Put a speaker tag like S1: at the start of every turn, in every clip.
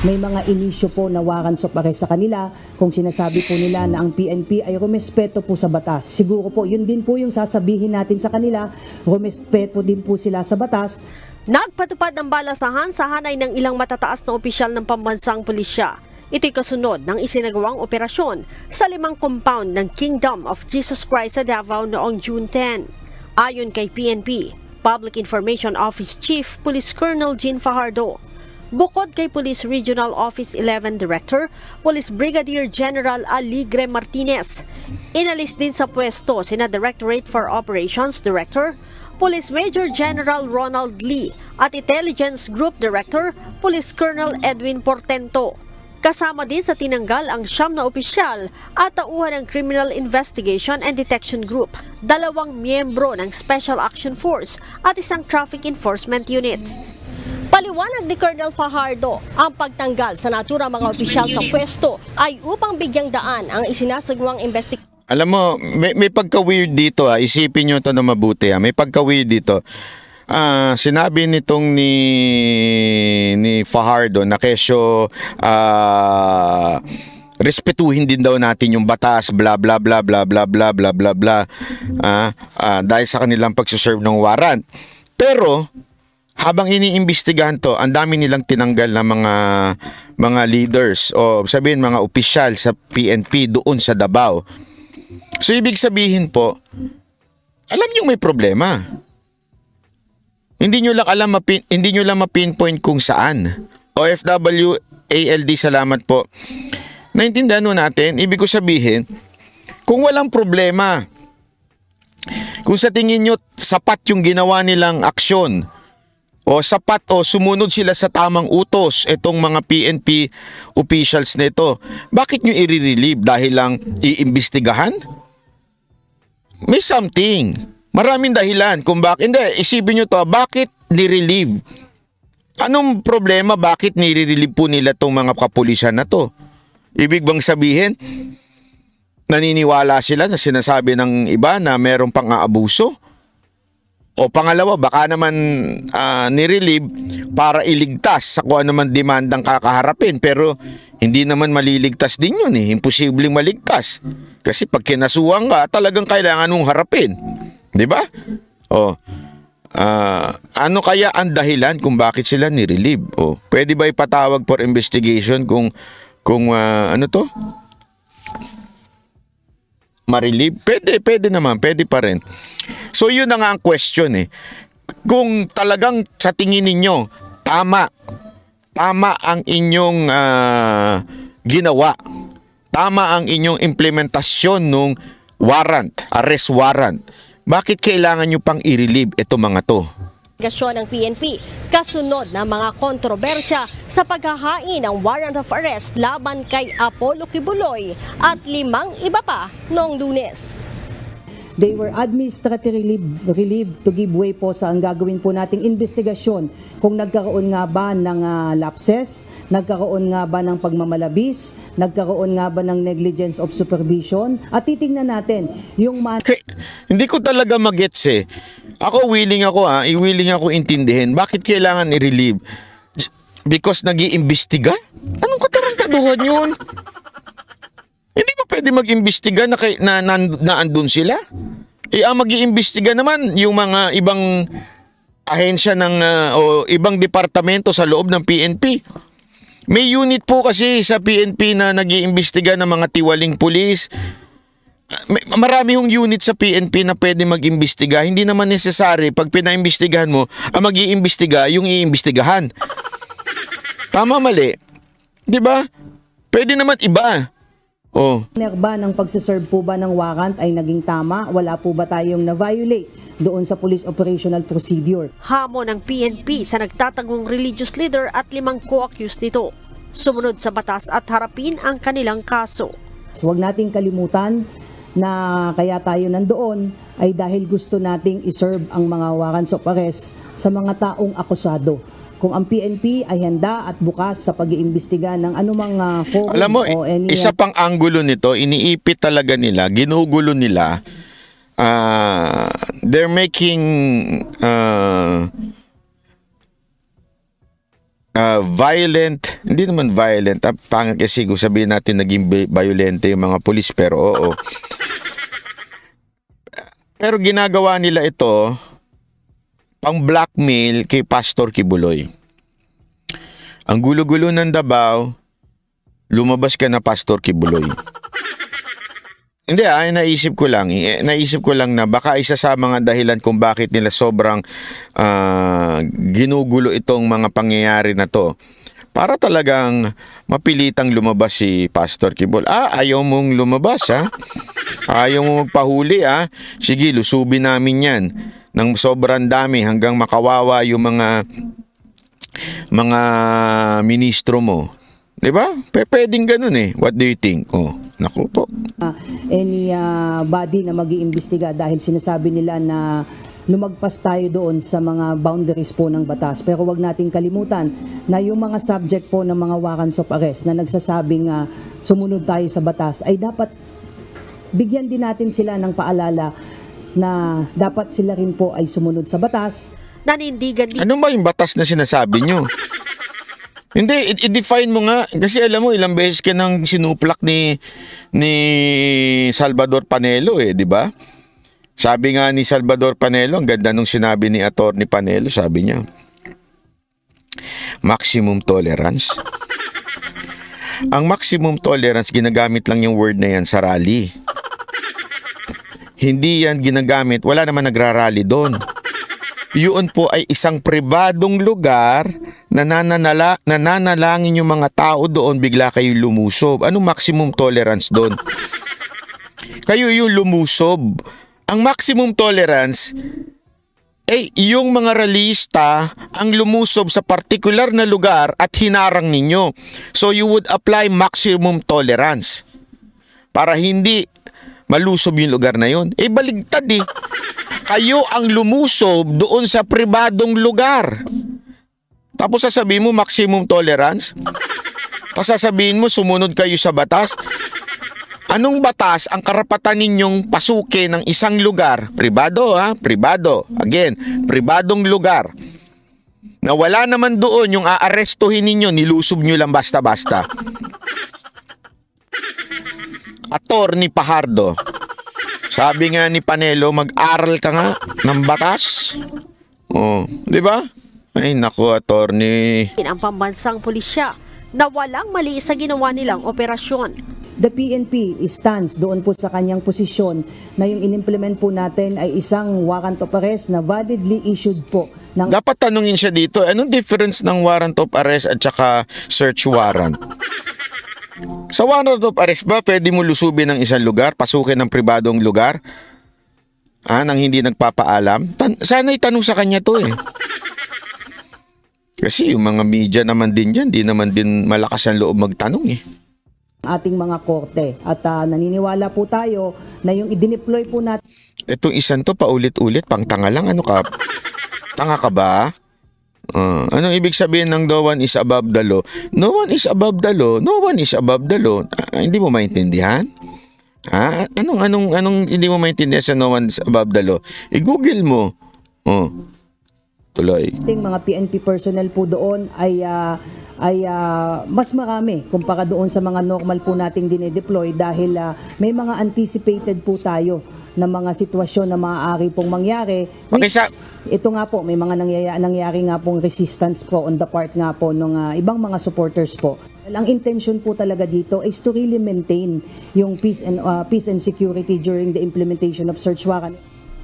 S1: may mga inisyo po na warrants of arrest sa kanila kung sinasabi po nila na ang PNP ay rumespeto po sa batas. Siguro po, yun din po yung sasabihin natin sa kanila, rumespeto
S2: din po sila sa batas. Nagpatupad ng balasahan sa hanay ng ilang matataas na opisyal ng pambansang pulisya. Ito'y kasunod ng isinagawang operasyon sa limang compound ng Kingdom of Jesus Christ sa Davao noong June 10. Ayon kay PNP, Public Information Office Chief Police Colonel Jean Fajardo, Bukod kay Police Regional Office 11 Director, Police Brigadier General Aligre Martinez. Inalis din sa pwesto sina Directorate for Operations Director, Police Major General Ronald Lee at Intelligence Group Director, Police Colonel Edwin Portento. Kasama din sa tinanggal ang siyam na opisyal at tauhan ng Criminal Investigation and Detection Group, dalawang miyembro ng Special Action Force at isang Traffic Enforcement Unit. Paliwanag ni Colonel Fajardo, ang pagtanggal sa natura mga opisyal sa pwesto ay upang bigyang daan ang isinasagwang investigasyon.
S3: Alam mo, may, may pagka-weird dito ha. Ah. Isipin nyo ito na mabuti ha. Ah. May pagka-weird dito. Uh, sinabi nitong ni ni Fajardo na kesyo uh, respetuhin din daw natin yung batas bla bla bla bla bla bla bla bla bla uh, uh, dahil sa kanilang pagsuserve ng warrant pero habang iniimbestigahan to, ang dami nilang tinanggal ng mga mga leaders o sabihin mga opisyal sa PNP doon sa Davao. So ibig sabihin po, alam niyo may problema. Hindi niyo lang alam mapin, hindi niyo lang ma-pinpoint kung saan. OFW ALD salamat po. Naintindihan mo natin, ibig ko sabihin, kung walang problema, kung sa tingin nyo sapat yung ginawa nilang aksyon, o sapat o sumunod sila sa tamang utos itong mga PNP officials nito. Bakit nyo i-relieve dahil lang iimbestigahan? May something. Maraming dahilan kung bakit. Hindi, isipin nyo to, bakit ni-relieve? Anong problema bakit nire-relieve po nila tong mga kapulisan na to? Ibig bang sabihin, naniniwala sila na sinasabi ng iba na meron pang aabuso? O pangalawa, baka naman uh, nirelieve para iligtas sa kung ano demandang kakaharapin. Pero hindi naman maliligtas din yun eh. Imposibleng maligtas. Kasi pag kinasuhan ka, talagang kailangan mong harapin. Di ba? O, uh, ano kaya ang dahilan kung bakit sila nirelieve? O, pwede ba ipatawag for investigation kung, kung uh, ano to? ma Pwede, pwede naman, pwede pa rin. So yun na nga ang question eh. Kung talagang sa tingin ninyo, tama, tama ang inyong uh, ginawa, tama ang inyong implementasyon ng warrant, arrest warrant, bakit kailangan nyo pang i-relieve ito mga to?
S2: ng PNP kasunod ng mga kontrobersya sa paghahain ng warrant of arrest laban kay Apollo Kibuloy at limang iba pa noong lunes.
S1: They were administratively relieved, to give way po sa ang gagawin po nating investigasyon kung nagkaroon nga ba ng uh, lapses, nagkaroon nga ba ng pagmamalabis, nagkaroon nga ba ng negligence of supervision at titingnan natin
S3: yung... hindi ko talaga magets eh ako willing ako ha, ah. i-willing ako intindihin. Bakit kailangan i-relieve? Because nag iimbestiga Anong katarantaduhan yun? Hindi ba pwede mag-imbestiga na, kay, na, na, na andun sila? Eh, ang mag-iimbestiga naman yung mga ibang ahensya ng uh, o ibang departamento sa loob ng PNP. May unit po kasi sa PNP na nag-iimbestiga ng mga tiwaling pulis, marami yung unit sa PNP na pwede mag-imbestiga. Hindi naman necessary pag pinaimbestigahan mo, ang ah, mag-iimbestiga yung iimbestigahan. Tama mali. 'Di ba? Pwede naman iba. Oh.
S1: Nerba ng pagsiserve po ba ng warrant ay naging tama? Wala po ba tayong na-violate doon sa police operational procedure?
S2: Hamon ng PNP sa nagtatagong religious leader at limang co-accused nito. Sumunod sa batas at harapin ang kanilang kaso.
S1: So, huwag nating kalimutan na kaya tayo nandoon ay dahil gusto nating iserve ang mga warrants of arrest sa mga taong akusado. Kung ang PNP ay handa at bukas sa pag-iimbestiga ng anumang uh, forum Alam mo, o any... isa
S3: ah, pang angulo nito, iniipit talaga nila, ginugulo nila. Uh, they're making uh, uh, violent, hindi naman violent, ah, pangit kasi kung sabihin natin naging violente yung mga pulis, pero oo. pero ginagawa nila ito pang blackmail kay Pastor Kibuloy. Ang gulo-gulo ng Dabao, lumabas ka na Pastor Kibuloy. Hindi, ay naisip ko lang, eh, naisip ko lang na baka isa sa mga dahilan kung bakit nila sobrang uh, ginugulo itong mga pangyayari na to. Para talagang mapilitang lumabas si Pastor Kibol. Ah, ayaw mong lumabas ha? Ayaw mong magpahuli ha? Sige, lusubin namin yan. Nang sobrang dami hanggang makawawa yung mga mga ministro mo. 'Di ba? Pwedeng ganun eh. What do you think? Oh, nako po.
S1: Uh, any uh, body na mag-iimbestiga dahil sinasabi nila na lumagpas tayo doon sa mga boundaries po ng batas. Pero wag nating kalimutan na yung mga subject po ng mga warrants of arrest na nagsasabing uh, sumunod tayo sa batas ay dapat bigyan din natin sila ng paalala na dapat sila rin po ay sumunod sa batas. Nanindigan
S3: din. Ano ba yung batas na sinasabi nyo? Hindi, i-define mo nga. Kasi alam mo, ilang beses ka nang sinuplak ni, ni Salvador Panelo eh, di ba? Sabi nga ni Salvador Panelo, ang ganda nung sinabi ni Attorney Panelo, sabi niya, maximum tolerance. Ang maximum tolerance, ginagamit lang yung word na yan sa rally. Hindi yan ginagamit, wala naman nagrarally doon yun po ay isang pribadong lugar na nananala, nananalangin yung mga tao doon, bigla kayo lumusob. Ano maximum tolerance doon? Kayo yung lumusob. Ang maximum tolerance, eh yung mga realista ang lumusob sa particular na lugar at hinarang ninyo. So you would apply maximum tolerance para hindi malusob yung lugar na yun. Eh baligtad eh. Kayo ang lumusob doon sa pribadong lugar. Tapos sasabihin mo maximum tolerance? Tapos sasabihin mo sumunod kayo sa batas? Anong batas ang karapatan ninyong pasuke ng isang lugar? Pribado ha, pribado. Again, pribadong lugar. Na wala naman doon yung aarestuhin ninyo, nilusob nyo lang basta-basta. Attorney Pahardo. Sabi nga ni Panelo, mag-aral ka nga ng batas. Oh, di ba? Ay naku, attorney.
S2: Ang pambansang pulisya na walang mali sa ginawa nilang operasyon. The PNP stands doon po sa kanyang
S1: posisyon na yung inimplement po natin ay isang warrant of arrest na validly issued po. Ng...
S3: Dapat tanungin siya dito, anong difference ng warrant of arrest at saka search warrant? Sa warrant of arrest ba, pwede mo lusubin ng isang lugar, pasukin ng pribadong lugar? Ah, nang hindi nagpapaalam? Tan- sana itanong sa kanya to eh. Kasi yung mga media naman din dyan, di naman din malakas ang loob magtanong eh
S1: ating mga korte. At uh, naniniwala po tayo na yung i-deploy po natin.
S3: Itong isang to paulit-ulit, pang tanga lang, ano ka? Tanga ka ba? Uh, anong ibig sabihin ng no one is above the law? No one is above the law. No one is above the law. Uh, hindi mo maintindihan? Ha? Ah, anong, anong, anong hindi mo maintindihan sa no one is above the law? I-google mo. Oh. Uh, tuloy. Ting
S1: mga PNP personnel po doon ay uh, ay uh, mas marami kumpara doon sa mga normal po nating dinedeploy dahil uh, may mga anticipated po tayo na mga sitwasyon na maaari pong mangyari. Pakisa, ito nga po, may mga nangyaya, nangyari nga pong resistance po on the part nga po ng uh, ah, ibang mga supporters po. Ang intention po talaga dito is to really maintain yung peace and, uh, peace and security
S2: during the implementation of search warrant.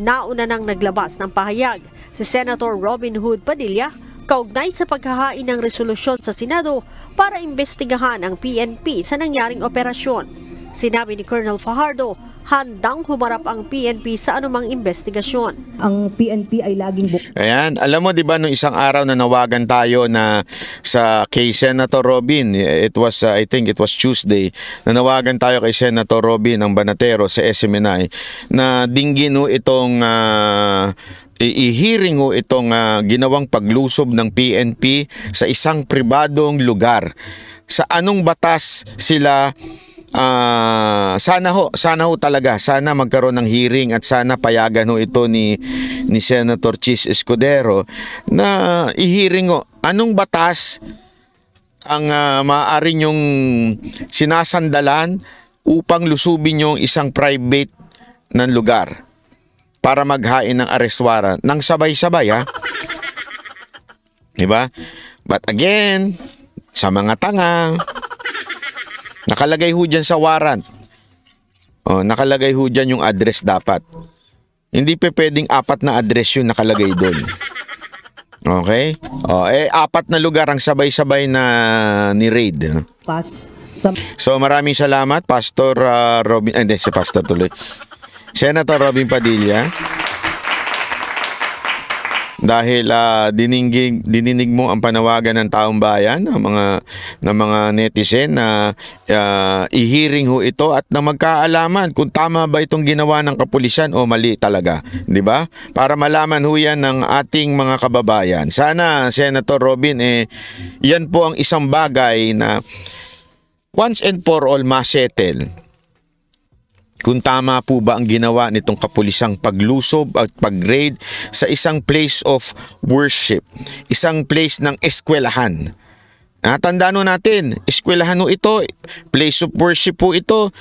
S2: Nauna nang naglabas ng pahayag si Senator Robin Hood Padilla kaugnay sa paghahain ng resolusyon sa Senado para imbestigahan ang PNP sa nangyaring operasyon. Sinabi ni Colonel Fajardo handang humarap ang PNP sa anumang investigasyon. Ang PNP ay laging buk-
S1: Ayan,
S3: alam mo 'di ba nung isang araw na nawagan tayo na sa kay Senator Robin, it was uh, I think it was Tuesday, na nawagan tayo kay Senator Robin ng Banatero sa SMNI na dinggin itong uh, i-hearing ho itong uh, ginawang paglusob ng PNP sa isang pribadong lugar. Sa anong batas sila uh, sana ho, sana ho talaga, sana magkaroon ng hearing at sana payagan ho ito ni, ni Senator Chis Escudero na i-hearing ho, anong batas ang uh, maaari niyong sinasandalan upang lusubin yung isang private ng lugar para maghain ng areswara ng sabay-sabay ha. 'Di ba? But again, sa mga tanga, Nakalagay ho dyan sa warrant. O, oh, nakalagay ho dyan yung address dapat. Hindi pe pwedeng apat na address yung nakalagay doon. Okay? O, oh, eh, apat na lugar ang sabay-sabay na ni-raid. Eh. So maraming salamat Pastor uh, Robin, hindi si Pastor tuloy. Senator Robin Padilla dahil uh, ah, dininig dininig mo ang panawagan ng taong bayan, ng mga, ng mga netizen na uh, ah, ihiring ho ito at na magkaalaman kung tama ba itong ginawa ng kapulisan o mali talaga. Di ba? Para malaman ho yan ng ating mga kababayan. Sana, Senator Robin, eh, yan po ang isang bagay na once and for all masettle kung tama po ba ang ginawa nitong kapulisang paglusob at pagraid sa isang place of worship, isang place ng eskwelahan. Ah, tandaan natin, eskwelahan ito, place of worship po ito,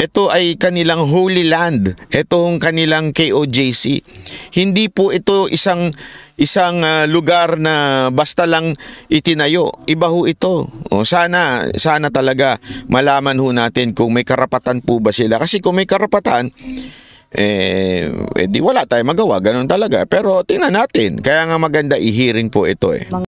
S3: ito ay kanilang Holy Land. Ito ang kanilang KOJC. Hindi po ito isang isang uh, lugar na basta lang itinayo. Iba ho ito. O, sana, sana talaga malaman ho natin kung may karapatan po ba sila. Kasi kung may karapatan, eh, eh di wala tayong magawa. Ganun talaga. Pero tingnan natin. Kaya nga
S1: maganda i-hearing po ito eh.